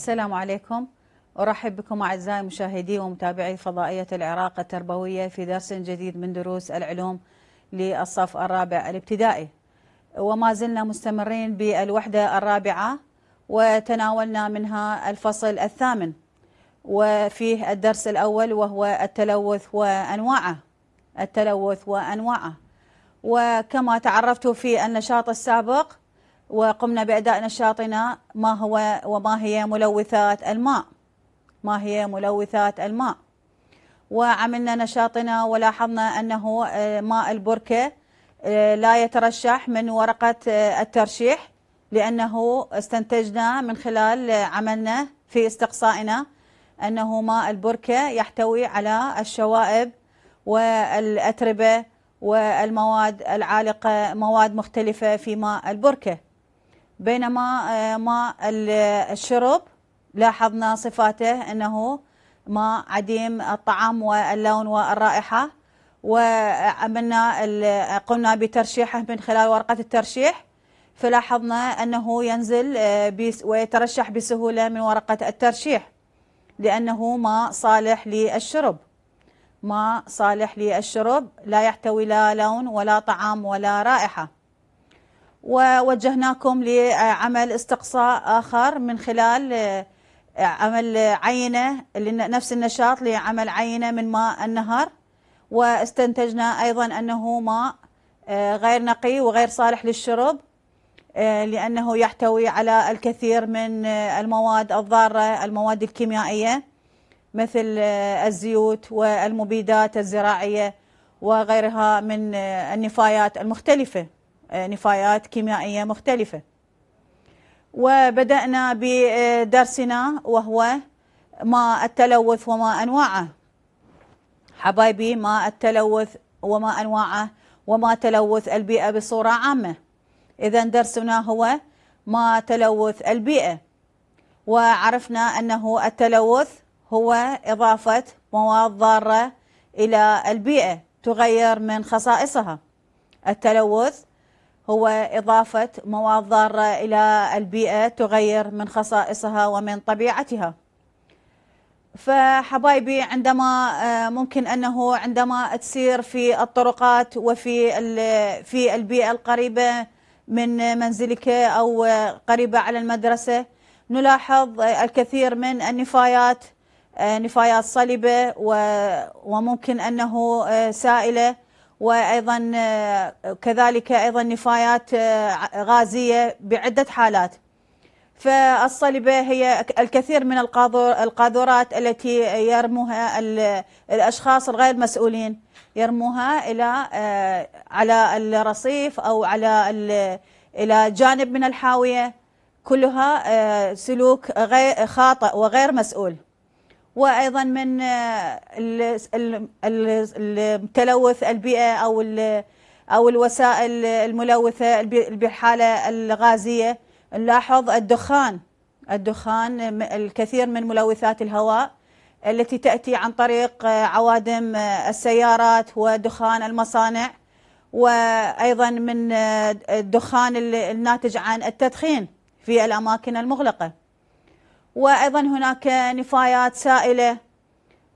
السلام عليكم أرحب بكم أعزائي مشاهدي ومتابعي فضائية العراق التربوية في درس جديد من دروس العلوم للصف الرابع الابتدائي وما زلنا مستمرين بالوحدة الرابعة وتناولنا منها الفصل الثامن وفيه الدرس الأول وهو التلوث وأنواعه التلوث وأنواعه وكما تعرفت في النشاط السابق وقمنا بأداء نشاطنا ما هو وما هي ملوثات الماء ما هي ملوثات الماء وعملنا نشاطنا ولاحظنا أنه آه، ماء البركة آه، لا يترشح من ورقة آه، الترشيح لأنه استنتجنا من خلال عملنا في استقصائنا أنه ماء البركة يحتوي على الشوائب والأتربة والمواد العالقة مواد مختلفة في ماء البركة بينما آه، ماء الشرب لاحظنا صفاته أنه ماء عديم الطعم واللون والرائحة وعملنا قمنا بترشيحه من خلال ورقة الترشيح فلاحظنا أنه ينزل آه، ويترشح بسهولة من ورقة الترشيح لأنه ماء صالح للشرب ماء صالح للشرب لا يحتوي لا لون ولا طعام ولا رائحة ووجهناكم لعمل استقصاء آخر من خلال آه، عمل عينة نفس النشاط لعمل عينة من ماء النهر واستنتجنا أيضا أنه ماء آه، غير نقي وغير صالح للشرب آه، لأنه يحتوي على الكثير من المواد الضارة المواد الكيميائية مثل الزيوت والمبيدات الزراعية وغيرها من النفايات المختلفة نفايات كيميائية مختلفة وبدأنا بدرسنا وهو ما التلوث وما أنواعه حبايبي ما التلوث وما أنواعه وما تلوث البيئة بصورة عامة إذا درسنا هو ما تلوث البيئة وعرفنا أنه التلوث هو إضافة مواد ضارة إلى البيئة تغير من خصائصها التلوث هو إضافة مواد ضارة إلى البيئة تغير من خصائصها ومن طبيعتها فحبايبي عندما آه، ممكن أنه عندما تسير في الطرقات وفي في البيئة القريبة من منزلك أو قريبة على المدرسة نلاحظ الكثير من النفايات آه، نفايات صلبة وممكن أنه آه، سائلة وايضا آه، كذلك ايضا نفايات آه، غازيه بعده حالات فالصلبة هي الكثير من القاذورات التي يرموها الأشخاص الغير مسؤولين يرموها إلى آه، على الرصيف أو على إلى جانب من الحاوية كلها سلوك غير خاطئ وغير مسؤول وايضا من آه، التلوث البيئه او او الوسائل الملوثه بالحاله الغازيه نلاحظ الدخان الدخان الكثير من ملوثات الهواء التي تاتي عن طريق آه، عوادم آه، السيارات ودخان المصانع وايضا من الدخان الناتج عن التدخين في الاماكن المغلقه وايضا هناك نفايات سائله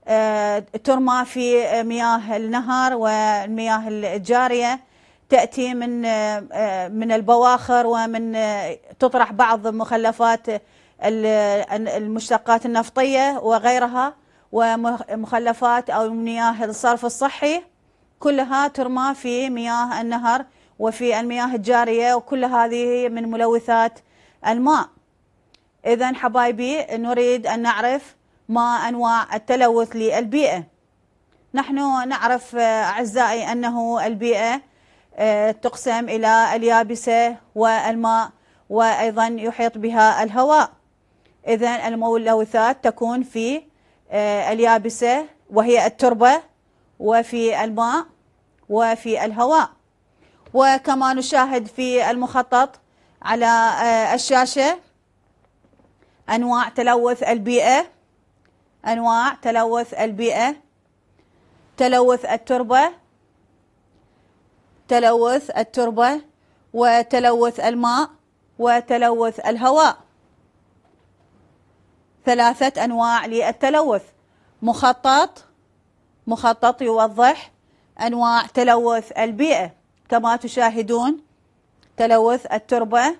آه، ترمى في مياه النهر والمياه الجاريه تاتي من آه، من البواخر ومن آه، تطرح بعض مخلفات المشتقات النفطيه وغيرها ومخلفات او مياه الصرف الصحي كلها ترمى في مياه النهر وفي المياه الجاريه وكل هذه من ملوثات الماء إذا حبايبي نريد أن نعرف ما أنواع التلوث للبيئة نحن نعرف أعزائي أنه البيئة آه، تقسم إلى اليابسة والماء وأيضا يحيط بها الهواء إذا الملوثات تكون في آه، اليابسة وهي التربة وفي الماء وفي الهواء وكما نشاهد في المخطط على آه، الشاشة أنواع تلوث البيئة أنواع تلوث البيئة تلوث التربة تلوث التربة وتلوث الماء وتلوث الهواء ثلاثة أنواع للتلوث مخطط مخطط يوضح أنواع تلوث البيئة كما تشاهدون تلوث التربة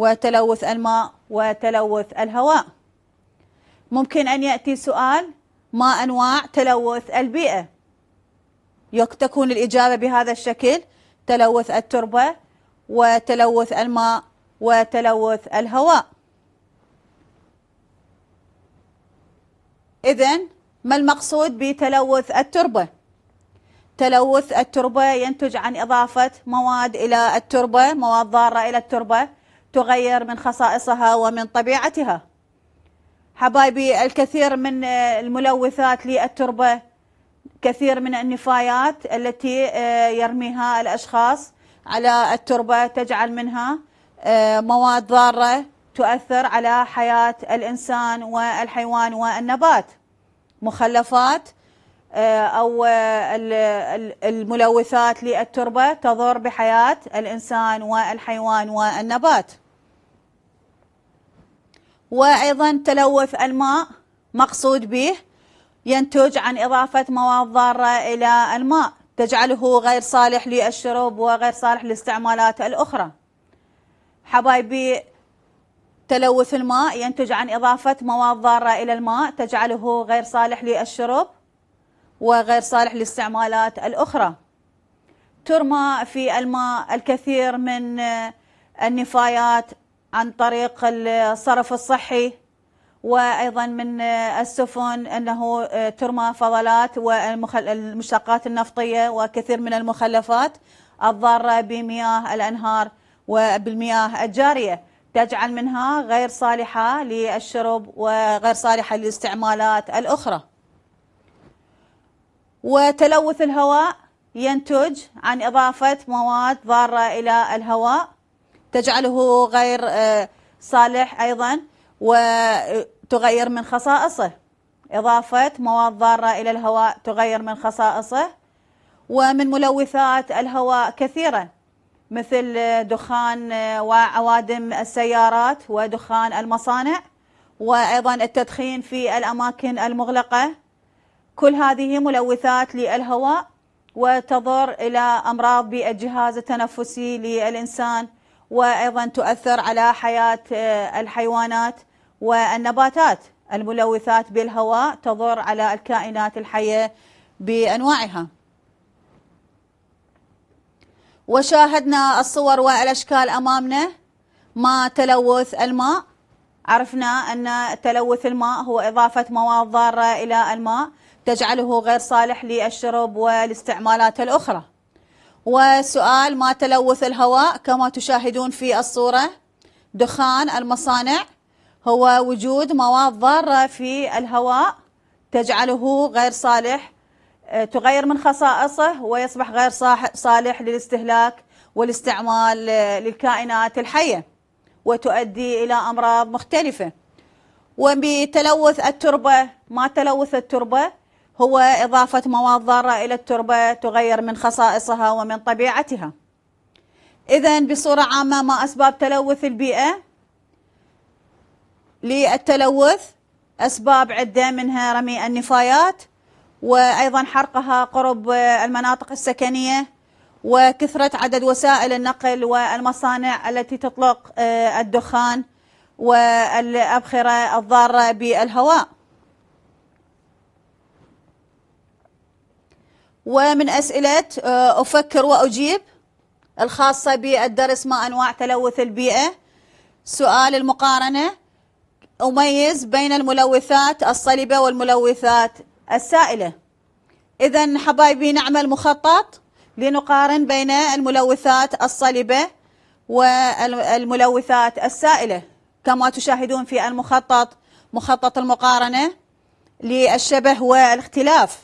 وتلوث الماء وتلوث الهواء ممكن أن يأتي سؤال ما أنواع تلوث البيئة تكون الإجابة بهذا الشكل تلوث التربة وتلوث الماء وتلوث الهواء إذا ما المقصود بتلوث التربة؟ تلوث التربة ينتج عن إضافة مواد إلى التربة مواد ضارة إلى التربة تغير من خصائصها ومن طبيعتها حبايبي الكثير من الملوثات للتربة كثير من النفايات التي آه، يرميها الأشخاص على التربة تجعل منها آه، مواد ضارة تؤثر على حياة الإنسان والحيوان والنبات مخلفات آه، أو الملوثات للتربة تضر بحياة الإنسان والحيوان والنبات وأيضا تلوث الماء مقصود به ينتج عن إضافة مواد ضارة إلى الماء تجعله غير صالح للشرب وغير صالح للاستعمالات الأخرى حبايبي تلوث الماء ينتج عن إضافة مواد ضارة إلى الماء تجعله غير صالح للشرب وغير صالح للاستعمالات الأخرى ترمى في الماء الكثير من النفايات عن طريق الصرف الصحي وايضا من السفن انه ترمى فضلات والمشتقات النفطيه وكثير من المخلفات الضاره بمياه الانهار وبالمياه الجاريه تجعل منها غير صالحه للشرب وغير صالحه للاستعمالات الاخرى. وتلوث الهواء ينتج عن اضافه مواد ضاره الى الهواء تجعله غير آه، صالح أيضا وتغير من خصائصه إضافة مواد ضارة إلى الهواء تغير من خصائصه ومن ملوثات الهواء كثيرة مثل آه، دخان آه، وعوادم السيارات ودخان المصانع وأيضا التدخين في الأماكن المغلقة كل هذه ملوثات للهواء وتضر إلى أمراض بالجهاز التنفسي للإنسان وايضا تؤثر على حياه آه، الحيوانات والنباتات الملوثات بالهواء تضر على الكائنات الحيه بانواعها وشاهدنا الصور والاشكال امامنا ما تلوث الماء عرفنا ان تلوث الماء هو اضافه مواد ضاره الى الماء تجعله غير صالح للشرب والاستعمالات الاخرى وسؤال ما تلوث الهواء كما تشاهدون في الصورة دخان المصانع هو وجود مواد ضارة في الهواء تجعله غير صالح آه، تغير من خصائصه ويصبح غير صالح للاستهلاك والاستعمال آه، للكائنات الحية وتؤدي إلى أمراض مختلفة وبتلوث التربة ما تلوث التربة هو إضافة مواد ضارة إلى التربة تغير من خصائصها ومن طبيعتها إذا بصورة عامة ما أسباب تلوث البيئة للتلوث أسباب عدة منها رمي النفايات وأيضا حرقها قرب المناطق السكنية وكثرة عدد وسائل النقل والمصانع التي تطلق آه، الدخان والأبخرة الضارة بالهواء ومن أسئلة آه، أفكر وأجيب الخاصة بالدرس ما أنواع تلوث البيئة سؤال المقارنة أميز بين الملوثات الصلبة والملوثات السائلة إذا حبايبي نعمل مخطط لنقارن بين الملوثات الصلبة والملوثات السائلة كما تشاهدون في المخطط مخطط المقارنة للشبه والاختلاف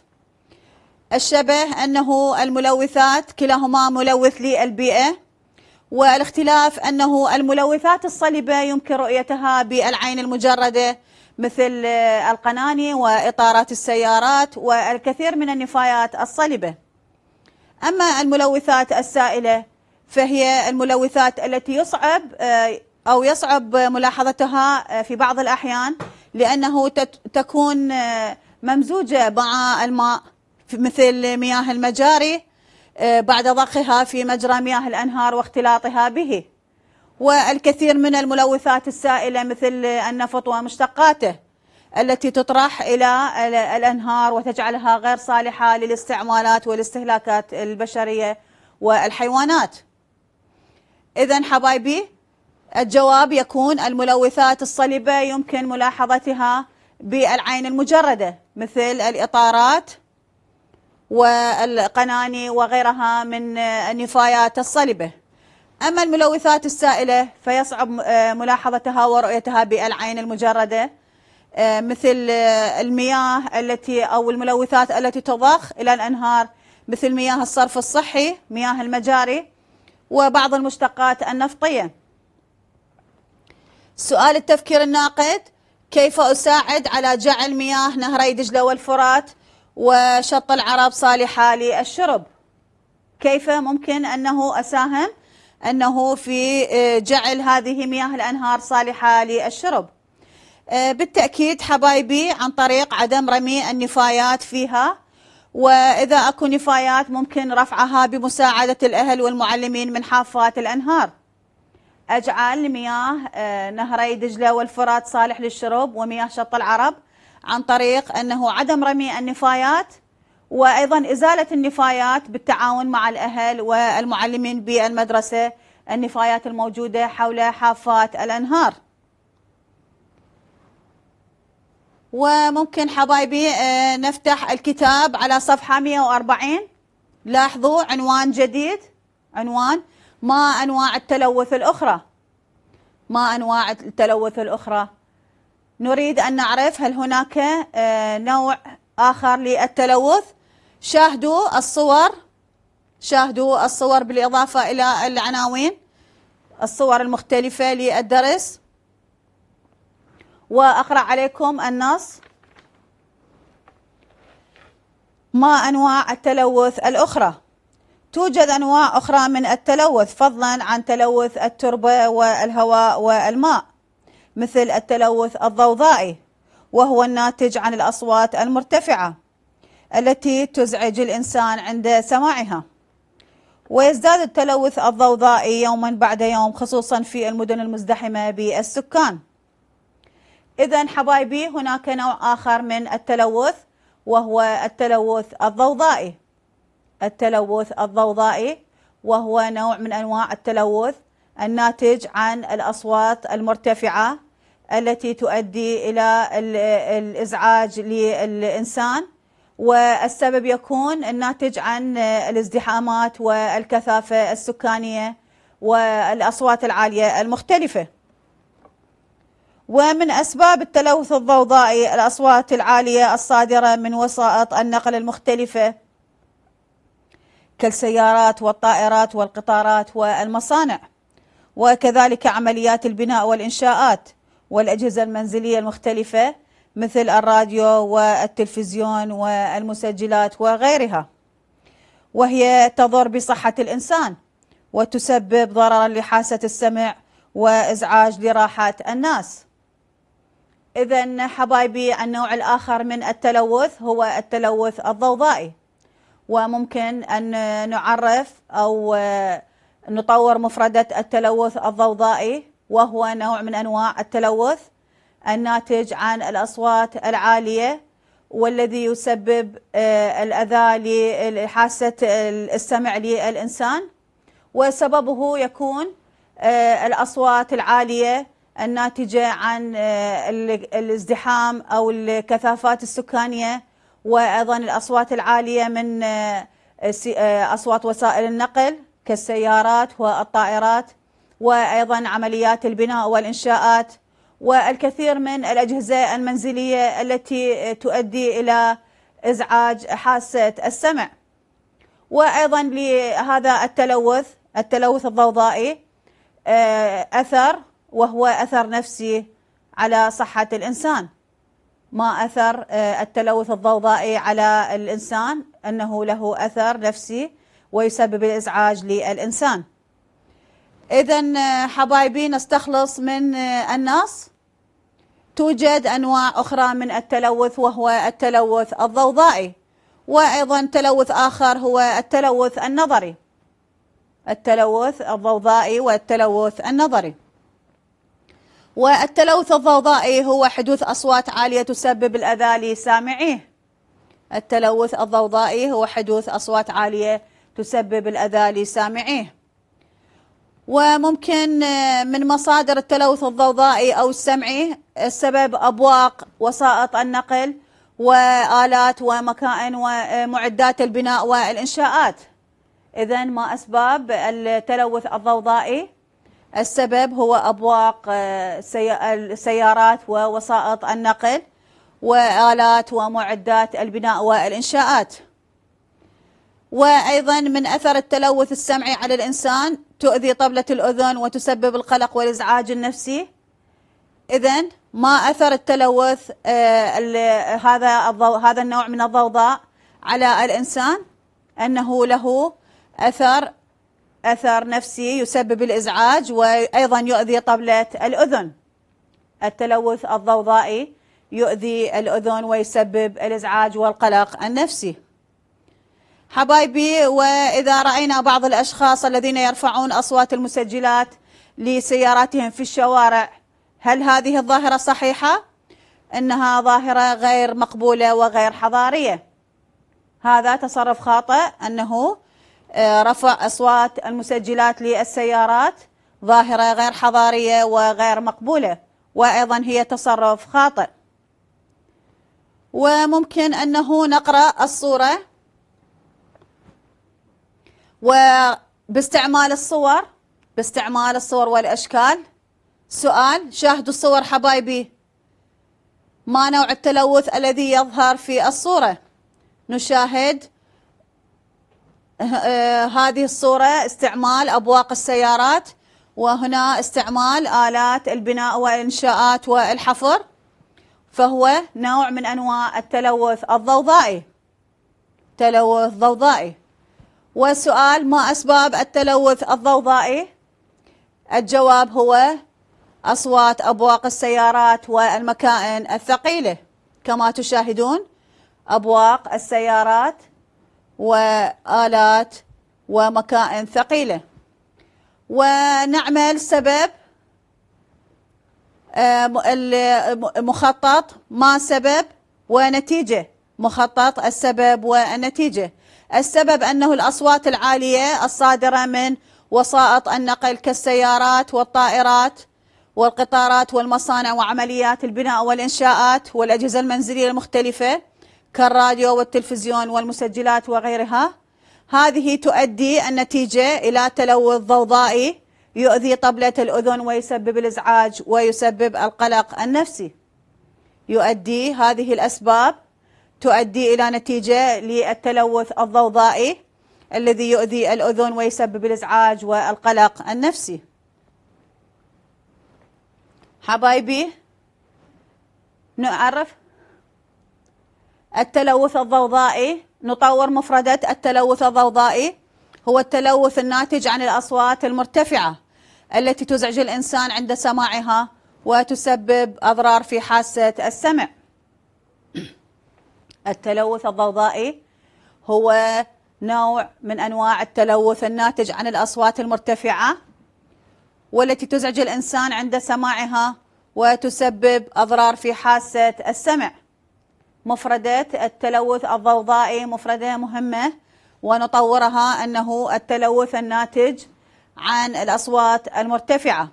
الشبه أنه الملوثات كلاهما ملوث للبيئة والاختلاف أنه الملوثات الصلبة يمكن رؤيتها بالعين المجردة مثل آه، القناني وإطارات السيارات والكثير من النفايات الصلبة أما الملوثات السائلة فهي الملوثات التي يصعب آه، أو يصعب ملاحظتها آه، في بعض الأحيان لأنه تكون ممزوجة مع الماء مثل مياه المجاري آه، بعد ضخها في مجرى مياه الأنهار واختلاطها به والكثير من الملوثات السائلة مثل النفط ومشتقاته التي تطرح إلى الأنهار وتجعلها غير صالحة للاستعمالات والاستهلاكات البشرية والحيوانات إذا حبايبي الجواب يكون الملوثات الصلبة يمكن ملاحظتها بالعين المجردة مثل الإطارات والقناني وغيرها من النفايات آه، الصلبة أما الملوثات السائلة فيصعب آه، ملاحظتها ورؤيتها بالعين المجردة آه، مثل المياه التي أو الملوثات التي تضخ إلى الأنهار مثل مياه الصرف الصحي مياه المجاري وبعض المشتقات النفطية سؤال التفكير الناقد كيف أساعد على جعل مياه نهري دجلة والفرات وشط العرب صالحة للشرب كيف ممكن أنه أساهم أنه في آه، جعل هذه مياه الأنهار صالحة للشرب آه، بالتأكيد حبايبي عن طريق عدم رمي النفايات فيها وإذا أكو نفايات ممكن رفعها بمساعدة الأهل والمعلمين من حافات الأنهار أجعل مياه آه، نهري دجلة والفرات صالح للشرب ومياه شط العرب عن طريق أنه عدم رمي النفايات وأيضا إزالة النفايات بالتعاون مع الأهل والمعلمين بالمدرسة النفايات الموجودة حول حافات الأنهار وممكن حبايبي آه، نفتح الكتاب على صفحة 140 لاحظوا عنوان جديد عنوان ما أنواع التلوث الأخرى ما أنواع التلوث الأخرى نريد أن نعرف هل هناك آه، نوع آخر للتلوث شاهدوا الصور شاهدوا الصور بالإضافة إلى العناوين الصور المختلفة للدرس وأقرأ عليكم النص ما أنواع التلوث الأخرى توجد أنواع أخرى من التلوث فضلا عن تلوث التربة والهواء والماء مثل التلوث الضوضائي وهو الناتج عن الأصوات المرتفعة التي تزعج الإنسان عند سماعها ويزداد التلوث الضوضائي يوما بعد يوم خصوصا في المدن المزدحمة بالسكان إذا حبايبي هناك نوع آخر من التلوث وهو التلوث الضوضائي التلوث الضوضائي وهو نوع من أنواع التلوث الناتج عن الأصوات المرتفعة التي تؤدي الى الازعاج للانسان والسبب يكون الناتج عن الازدحامات والكثافه السكانيه والاصوات العاليه المختلفه. ومن اسباب التلوث الضوضائي الاصوات العاليه الصادره من وسائط النقل المختلفه كالسيارات والطائرات والقطارات والمصانع وكذلك عمليات البناء والانشاءات والأجهزة المنزلية المختلفة مثل الراديو والتلفزيون والمسجلات وغيرها وهي تضر بصحة الإنسان وتسبب ضررا لحاسة السمع وإزعاج لراحة الناس إذا حبايبي النوع الآخر من التلوث هو التلوث الضوضائي وممكن أن نعرف أو نطور مفردة التلوث الضوضائي وهو نوع من أنواع التلوث الناتج عن الأصوات العالية والذي يسبب آه، الأذى لحاسة السمع للإنسان وسببه يكون آه، الأصوات العالية الناتجة عن آه، الازدحام أو الكثافات السكانية وأيضا الأصوات العالية من أصوات وسائل النقل كالسيارات والطائرات وايضا عمليات البناء والانشاءات والكثير من الاجهزه المنزليه التي تؤدي الى ازعاج حاسه السمع. وايضا لهذا التلوث التلوث الضوضائي آه، اثر وهو اثر نفسي على صحه الانسان. ما اثر آه، التلوث الضوضائي على الانسان؟ انه له اثر نفسي ويسبب الازعاج للانسان. اذا آه، حبايبي نستخلص من آه، النص توجد انواع اخرى من التلوث وهو التلوث الضوضائي وايضا تلوث اخر هو التلوث النظري التلوث الضوضائي والتلوث النظري والتلوث الضوضائي هو حدوث اصوات عاليه تسبب الاذى لسامعيه التلوث الضوضائي هو حدوث اصوات عاليه تسبب الاذى لسامعيه وممكن آه، من مصادر التلوث الضوضائي أو السمعي السبب أبواق وسائط النقل وآلات ومكائن ومعدات البناء والإنشاءات إذا ما أسباب التلوث الضوضائي السبب هو أبواق آه، السيارات ووسائط النقل وآلات ومعدات البناء والإنشاءات وأيضا من أثر التلوث السمعي على الإنسان تؤذي طبلة الأذن وتسبب القلق والإزعاج النفسي إذا ما أثر التلوث آه، هذا الضوء هذا النوع من الضوضاء على الإنسان أنه له أثر أثر نفسي يسبب الإزعاج وأيضا يؤذي طبلة الأذن التلوث الضوضائي يؤذي الأذن ويسبب الإزعاج والقلق النفسي حبايبي وإذا رأينا بعض الأشخاص الذين يرفعون أصوات المسجلات لسياراتهم في الشوارع هل هذه الظاهرة صحيحة؟ إنها ظاهرة غير مقبولة وغير حضارية هذا تصرف خاطئ أنه آه، رفع أصوات المسجلات للسيارات ظاهرة غير حضارية وغير مقبولة وأيضا هي تصرف خاطئ وممكن أنه نقرأ الصورة وباستعمال الصور باستعمال الصور والأشكال سؤال شاهدوا الصور حبايبي ما نوع التلوث الذي يظهر في الصورة نشاهد آه، آه، هذه الصورة استعمال أبواق السيارات وهنا استعمال آلات البناء والإنشاءات والحفر فهو نوع من أنواع التلوث الضوضائي تلوث ضوضائي والسؤال ما أسباب التلوث الضوضائي؟ الجواب هو أصوات أبواق السيارات والمكائن الثقيلة كما تشاهدون أبواق السيارات وآلات ومكائن ثقيلة ونعمل سبب آه، مخطط ما سبب ونتيجة مخطط السبب والنتيجة السبب أنه الأصوات العالية الصادرة من وسائط النقل كالسيارات والطائرات والقطارات والمصانع وعمليات البناء والإنشاءات والأجهزة المنزلية المختلفة كالراديو والتلفزيون والمسجلات وغيرها هذه تؤدي النتيجة إلى تلوث ضوضائي يؤذي طبلة الأذن ويسبب الإزعاج ويسبب القلق النفسي يؤدي هذه الأسباب تؤدي إلى نتيجة للتلوث الضوضائي الذي يؤذي الأذن ويسبب الإزعاج والقلق النفسي حبايبي نعرف التلوث الضوضائي نطور مفردة التلوث الضوضائي هو التلوث الناتج عن الأصوات المرتفعة التي تزعج الإنسان عند سماعها وتسبب أضرار في حاسة السمع التلوث الضوضائي هو نوع من أنواع التلوث الناتج عن الأصوات المرتفعة والتي تزعج الإنسان عند سماعها وتسبب أضرار في حاسة السمع مفردة التلوث الضوضائي مفردة مهمة ونطورها أنه التلوث الناتج عن الأصوات المرتفعة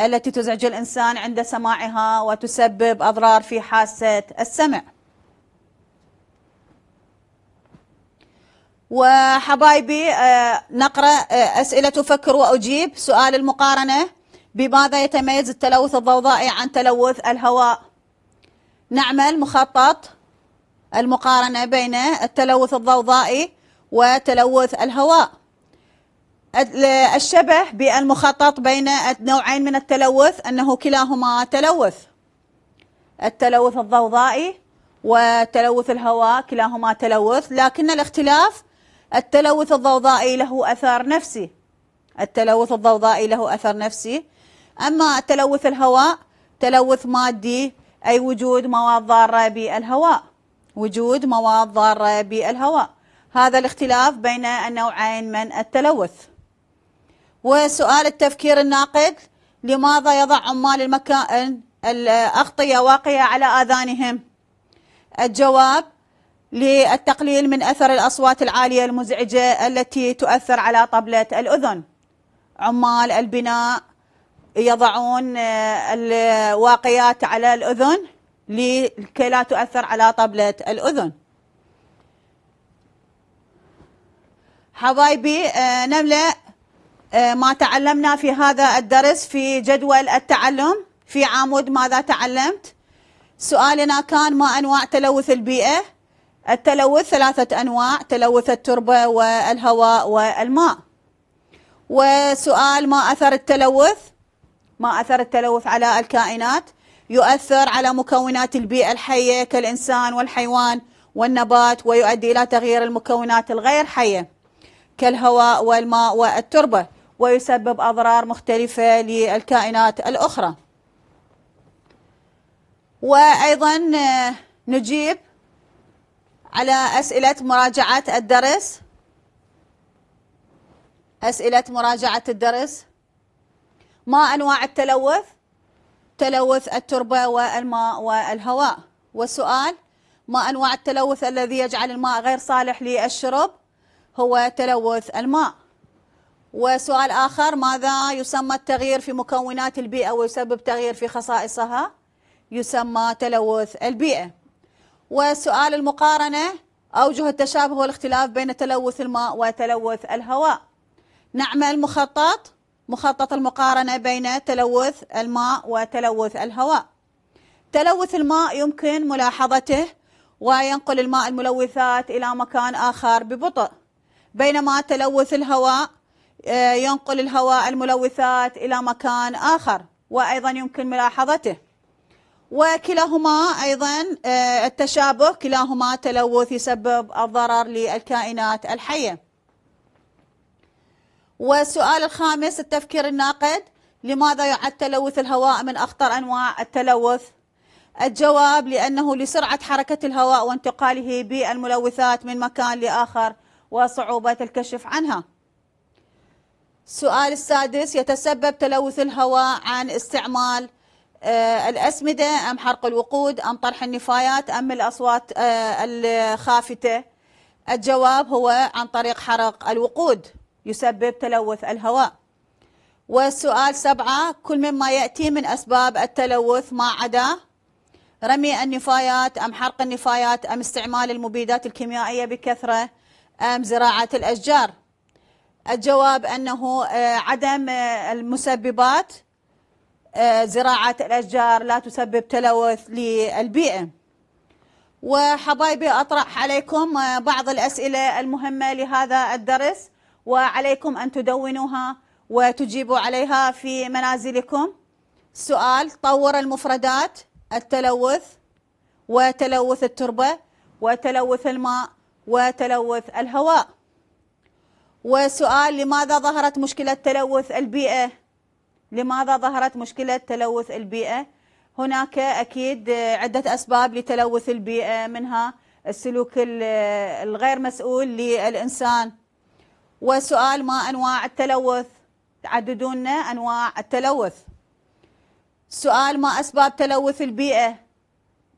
التي تزعج الإنسان عند سماعها وتسبب أضرار في حاسة السمع وحبايبي آه، نقرأ آه، أسئلة تفكر وأجيب سؤال المقارنة بماذا يتميز التلوث الضوضائي عن تلوث الهواء نعمل مخطط المقارنة بين التلوث الضوضائي وتلوث الهواء الشبه بالمخطط بين نوعين من التلوث أنه كلاهما تلوث التلوث الضوضائي وتلوث الهواء كلاهما تلوث لكن الاختلاف التلوث الضوضائي له أثار نفسي التلوث الضوضائي له أثر نفسي أما تلوث الهواء تلوث مادي أي وجود مواد ضارة بالهواء وجود مواد ضارة بالهواء هذا الاختلاف بين النوعين من التلوث وسؤال التفكير الناقد لماذا يضع عمال المكائن الأغطية واقية على آذانهم الجواب للتقليل من أثر الأصوات العالية المزعجة التي تؤثر على طبلة الأذن عمال البناء يضعون آه، الواقيات على الأذن لكي لا تؤثر على طبلة الأذن حبايبي آه، نملة آه، ما تعلمنا في هذا الدرس في جدول التعلم في عمود ماذا تعلمت سؤالنا كان ما أنواع تلوث البيئة التلوث ثلاثة أنواع تلوث التربة والهواء والماء وسؤال ما أثر التلوث ما أثر التلوث على الكائنات يؤثر على مكونات البيئة الحية كالإنسان والحيوان والنبات ويؤدي إلى تغيير المكونات الغير حية كالهواء والماء والتربة ويسبب أضرار مختلفة للكائنات الأخرى وأيضا آه، نجيب على أسئلة مراجعة الدرس أسئلة مراجعة الدرس ما أنواع التلوث تلوث التربة والماء والهواء والسؤال ما أنواع التلوث الذي يجعل الماء غير صالح للشرب هو تلوث الماء وسؤال آخر ماذا يسمى التغيير في مكونات البيئة ويسبب تغيير في خصائصها يسمى تلوث البيئة وسؤال المقارنة أوجه التشابه والاختلاف بين تلوث الماء وتلوث الهواء نعمل مخطط مخطط المقارنة بين تلوث الماء وتلوث الهواء تلوث الماء يمكن ملاحظته وينقل الماء الملوثات إلى مكان آخر ببطء بينما تلوث الهواء آه، ينقل الهواء الملوثات إلى مكان آخر وأيضا يمكن ملاحظته وكلاهما أيضا آه، التشابه كلاهما تلوث يسبب الضرر للكائنات الحية والسؤال الخامس التفكير الناقد لماذا يعد تلوث الهواء من أخطر أنواع التلوث؟ الجواب لأنه لسرعة حركة الهواء وانتقاله بالملوثات من مكان لآخر وصعوبة الكشف عنها السؤال السادس يتسبب تلوث الهواء عن استعمال آه، الأسمدة أم حرق الوقود أم طرح النفايات أم الأصوات آه، الخافتة الجواب هو عن طريق حرق الوقود يسبب تلوث الهواء والسؤال سبعة كل مما يأتي من أسباب التلوث ما عدا رمي النفايات أم حرق النفايات أم استعمال المبيدات الكيميائية بكثرة أم زراعة الأشجار الجواب أنه آه، عدم المسببات آه، زراعة الأشجار لا تسبب تلوث للبيئة وحبايبي أطرح عليكم آه، بعض الأسئلة المهمة لهذا الدرس وعليكم أن تدونوها وتجيبوا عليها في منازلكم سؤال طور المفردات التلوث وتلوث التربة وتلوث الماء وتلوث الهواء وسؤال لماذا ظهرت مشكلة تلوث البيئة لماذا ظهرت مشكلة تلوث البيئة هناك أكيد عدة أسباب لتلوث البيئة منها السلوك الغير مسؤول للإنسان وسؤال ما أنواع التلوث تعددون أنواع التلوث سؤال ما أسباب تلوث البيئة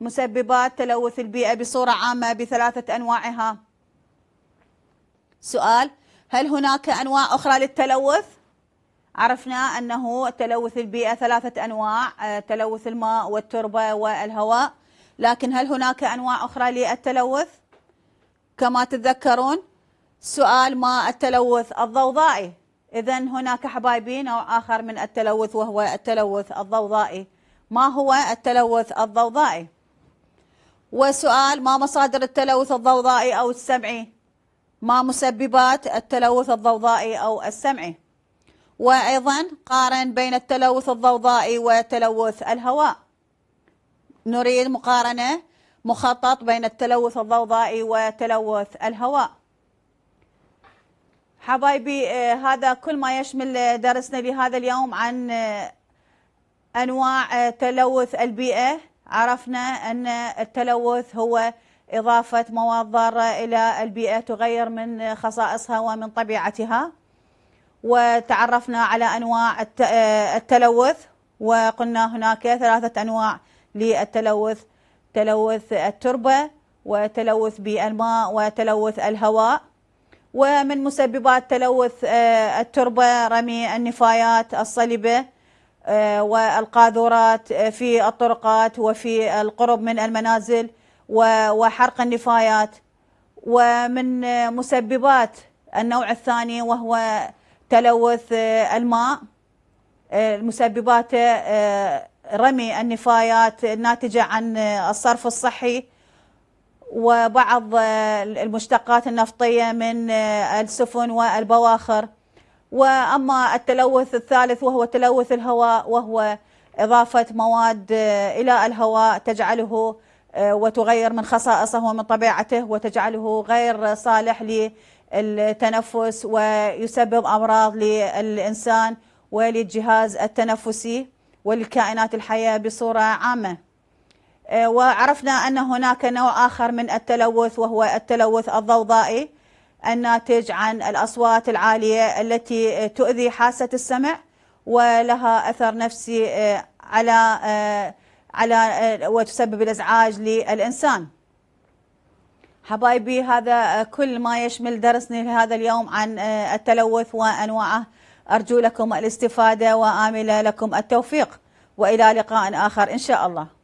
مسببات تلوث البيئة بصورة عامة بثلاثة أنواعها سؤال هل هناك أنواع أخرى للتلوث عرفنا أنه تلوث البيئة ثلاثة أنواع آه، تلوث الماء والتربة والهواء لكن هل هناك أنواع أخرى للتلوث؟ كما تتذكرون سؤال ما التلوث الضوضائي إذا هناك حبايبي نوع آخر من التلوث وهو التلوث الضوضائي ما هو التلوث الضوضائي؟ وسؤال ما مصادر التلوث الضوضائي أو السمعي؟ ما مسببات التلوث الضوضائي أو السمعي؟ وأيضا قارن بين التلوث الضوضائي وتلوث الهواء نريد مقارنة مخطط بين التلوث الضوضائي وتلوث الهواء حبايبي آه، هذا كل ما يشمل درسنا لهذا اليوم عن آه، أنواع آه، تلوث البيئة عرفنا أن التلوث هو إضافة مواد ضارة إلى البيئة تغير من خصائصها ومن طبيعتها وتعرفنا على أنواع آه، التلوث وقلنا هناك ثلاثة أنواع للتلوث تلوث التربة وتلوث بالماء وتلوث الهواء ومن مسببات تلوث آه، التربة رمي النفايات الصلبة آه، والقاذورات في الطرقات وفي القرب من المنازل وحرق النفايات ومن مسببات النوع الثاني وهو تلوث آه، الماء آه، المسببات آه، رمي النفايات الناتجة عن الصرف الصحي وبعض المشتقات النفطية من السفن والبواخر وأما التلوث الثالث وهو تلوث الهواء وهو إضافة مواد إلى الهواء تجعله وتغير من خصائصه ومن طبيعته وتجعله غير صالح التنفس ويسبب امراض للانسان وللجهاز التنفسي وللكائنات الحيه بصوره عامه. آه، وعرفنا ان هناك نوع اخر من التلوث وهو التلوث الضوضائي الناتج عن الاصوات العاليه التي تؤذي حاسه السمع ولها اثر نفسي آه، على آه، على وتسبب الازعاج للانسان. حبايبي هذا آه، كل ما يشمل درسنا لهذا اليوم عن آه، التلوث وأنواعه أرجو لكم الاستفادة وآمل لكم التوفيق وإلى لقاء آخر إن شاء الله